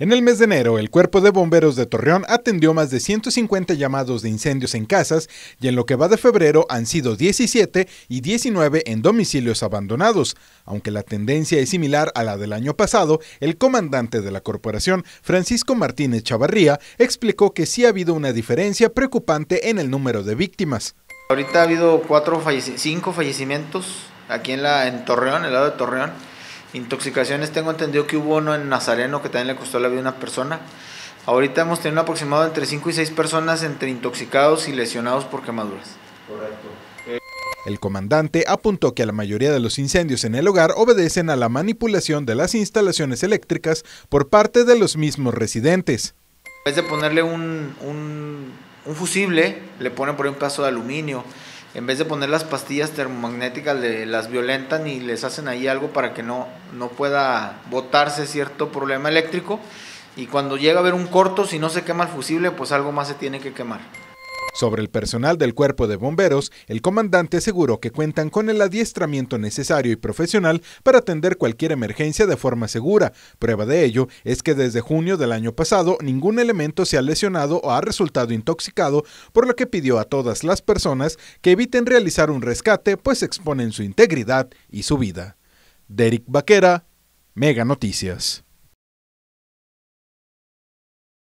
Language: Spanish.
En el mes de enero, el Cuerpo de Bomberos de Torreón atendió más de 150 llamados de incendios en casas y en lo que va de febrero han sido 17 y 19 en domicilios abandonados. Aunque la tendencia es similar a la del año pasado, el comandante de la corporación, Francisco Martínez Chavarría, explicó que sí ha habido una diferencia preocupante en el número de víctimas. Ahorita ha habido cuatro cinco fallecimientos aquí en, la, en Torreón, en el lado de Torreón Intoxicaciones, tengo entendido que hubo uno en Nazareno que también le costó la vida a una persona. Ahorita hemos tenido aproximado entre 5 y 6 personas entre intoxicados y lesionados por quemaduras. Correcto. El comandante apuntó que la mayoría de los incendios en el hogar obedecen a la manipulación de las instalaciones eléctricas por parte de los mismos residentes. En vez de ponerle un, un, fusible, le ponen por ahí un paso de aluminio en vez de poner las pastillas termomagnéticas, las violentan y les hacen ahí algo para que no, no pueda botarse cierto problema eléctrico. Y cuando llega a haber un corto, si no se quema el fusible, pues algo más se tiene que quemar. Sobre el personal del cuerpo de bomberos, el comandante aseguró que cuentan con el adiestramiento necesario y profesional para atender cualquier emergencia de forma segura. Prueba de ello es que desde junio del año pasado ningún elemento se ha lesionado o ha resultado intoxicado, por lo que pidió a todas las personas que eviten realizar un rescate, pues exponen su integridad y su vida. Derek Baquera, Mega Noticias.